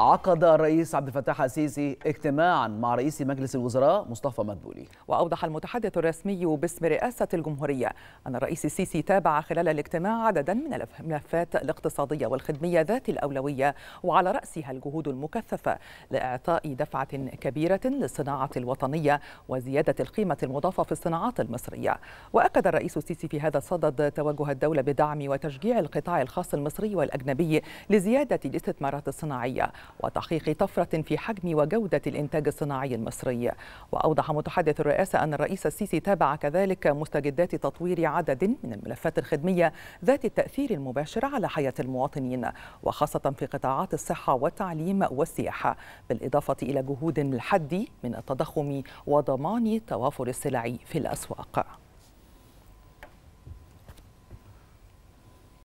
عقد الرئيس عبد الفتاح السيسي اجتماعا مع رئيس مجلس الوزراء مصطفى مدبولي واوضح المتحدث الرسمي باسم رئاسه الجمهوريه ان الرئيس السيسي تابع خلال الاجتماع عددا من الملفات الاقتصاديه والخدميه ذات الاولويه وعلى راسها الجهود المكثفه لاعطاء دفعه كبيره للصناعه الوطنيه وزياده القيمه المضافه في الصناعات المصريه واكد الرئيس السيسي في هذا الصدد توجه الدوله بدعم وتشجيع القطاع الخاص المصري والاجنبي لزياده الاستثمارات الصناعيه وتحقيق طفرة في حجم وجودة الإنتاج الصناعي المصري وأوضح متحدث الرئاسة أن الرئيس السيسي تابع كذلك مستجدات تطوير عدد من الملفات الخدمية ذات التأثير المباشر على حياة المواطنين وخاصة في قطاعات الصحة والتعليم والسياحة بالإضافة إلى جهود للحد من التضخم وضمان توافر السلع في الأسواق